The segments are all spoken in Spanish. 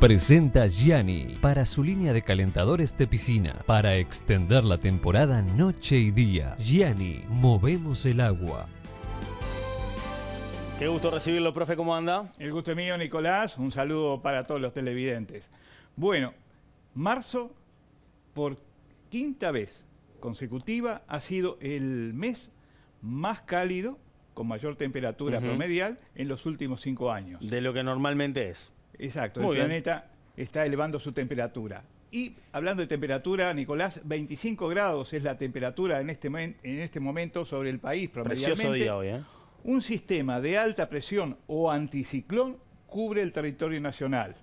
Presenta Gianni para su línea de calentadores de piscina para extender la temporada noche y día. Gianni, movemos el agua. Qué gusto recibirlo, profe, ¿cómo anda? El gusto es mío, Nicolás. Un saludo para todos los televidentes. Bueno, marzo, por quinta vez consecutiva, ha sido el mes más cálido, con mayor temperatura promedial, en los últimos cinco años. De lo que normalmente es. Exacto, el planeta está elevando su temperatura. Y hablando de temperatura, Nicolás, 25 grados es la temperatura en este, en este momento sobre el país Precioso día hoy, ¿eh? Un sistema de alta presión o anticiclón cubre el territorio nacional.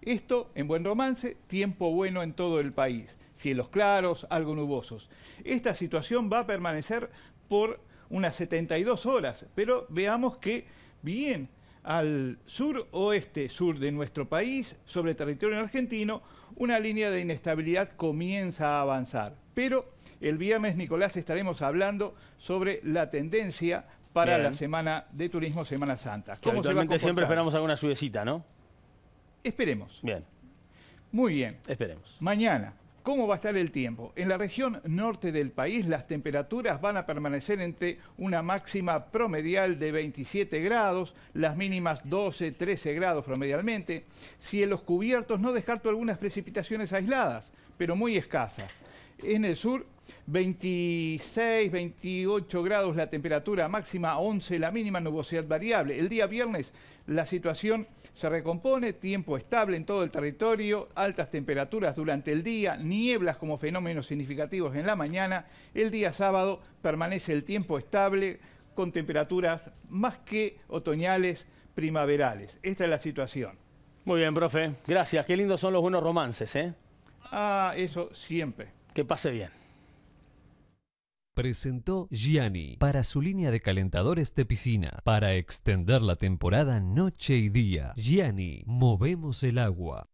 Esto, en buen romance, tiempo bueno en todo el país. Cielos claros, algo nubosos. Esta situación va a permanecer por unas 72 horas, pero veamos que bien al sur oeste sur de nuestro país, sobre territorio argentino, una línea de inestabilidad comienza a avanzar. Pero el viernes, Nicolás, estaremos hablando sobre la tendencia para la semana de turismo Semana Santa. ¿Cómo se siempre esperamos alguna subecita, ¿no? Esperemos. Bien. Muy bien. Esperemos. Mañana, ¿Cómo va a estar el tiempo? En la región norte del país las temperaturas van a permanecer entre una máxima promedial de 27 grados, las mínimas 12, 13 grados promedialmente. los cubiertos, no descarto algunas precipitaciones aisladas, pero muy escasas. En el sur 26, 28 grados la temperatura máxima, 11 la mínima, nubosidad variable. El día viernes la situación se recompone, tiempo estable en todo el territorio, altas temperaturas durante el día, nieblas como fenómenos significativos en la mañana. El día sábado permanece el tiempo estable con temperaturas más que otoñales, primaverales. Esta es la situación. Muy bien, profe. Gracias. Qué lindos son los buenos romances, ¿eh? Ah, eso siempre. Que pase bien presentó Gianni para su línea de calentadores de piscina para extender la temporada noche y día. Gianni, movemos el agua.